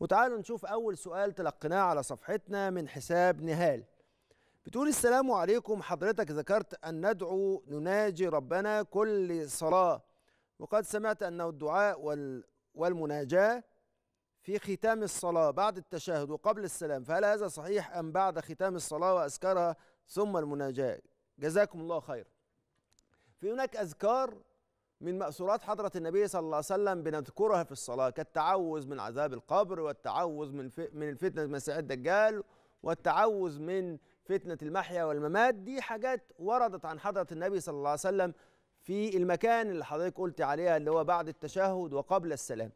وتعالوا نشوف أول سؤال تلقيناه على صفحتنا من حساب نهال بتقول السلام عليكم حضرتك ذكرت أن ندعو نناجي ربنا كل صلاة وقد سمعت أنه الدعاء وال والمناجاة في ختام الصلاة بعد التشهد وقبل السلام فهل هذا صحيح أم بعد ختام الصلاة وأذكارها ثم المناجاة جزاكم الله خير في هناك أذكار من مأسورات حضرة النبي صلى الله عليه وسلم بنذكرها في الصلاة كالتعوذ من عذاب القبر والتعوذ من من فتنة المسيح الدجال والتعوذ من فتنة المحيا والممات دي حاجات وردت عن حضرة النبي صلى الله عليه وسلم في المكان اللي حضرتك قلت عليها اللي هو بعد التشهد وقبل السلام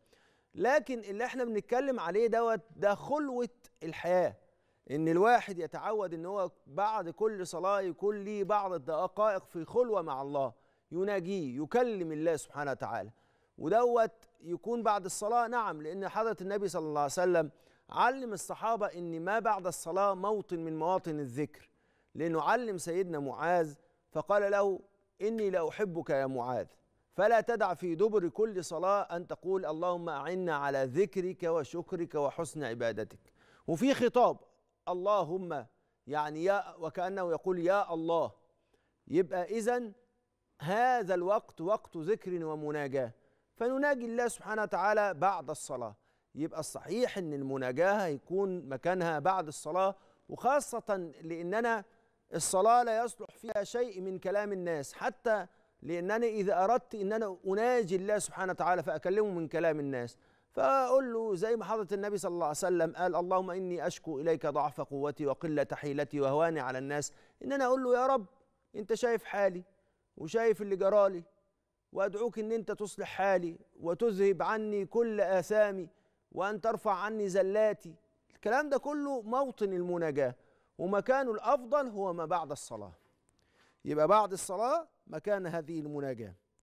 لكن اللي احنا بنتكلم عليه دوت ده خلوة الحياة ان الواحد يتعود ان هو بعد كل صلاة يكون ليه بعض الدقائق في خلوة مع الله يناجيه يكلم الله سبحانه وتعالى ودوت يكون بعد الصلاة نعم لأن حضرة النبي صلى الله عليه وسلم علم الصحابة أن ما بعد الصلاة موطن من مواطن الذكر لأنه علم سيدنا معاذ فقال له إني لأحبك يا معاذ فلا تدع في دبر كل صلاة أن تقول اللهم أعنا على ذكرك وشكرك وحسن عبادتك وفي خطاب اللهم يعني يا وكأنه يقول يا الله يبقى إذن هذا الوقت وقت ذكر ومناجاه فنناجي الله سبحانه وتعالى بعد الصلاه يبقى الصحيح ان المناجاه هيكون مكانها بعد الصلاه وخاصه لاننا الصلاه لا يصلح فيها شيء من كلام الناس حتى لانني اذا اردت ان انا اناجي الله سبحانه وتعالى فاكلمه من كلام الناس فاقول له زي ما حضره النبي صلى الله عليه وسلم قال اللهم اني اشكو اليك ضعف قوتي وقله حيلتي وهواني على الناس ان انا اقول له يا رب انت شايف حالي وشايف اللي جرالي وأدعوك أن أنت تصلح حالي وتذهب عني كل آثامي وأن ترفع عني زلاتي الكلام ده كله موطن المناجاة ومكانه الأفضل هو ما بعد الصلاة يبقى بعد الصلاة مكان هذه المناجاه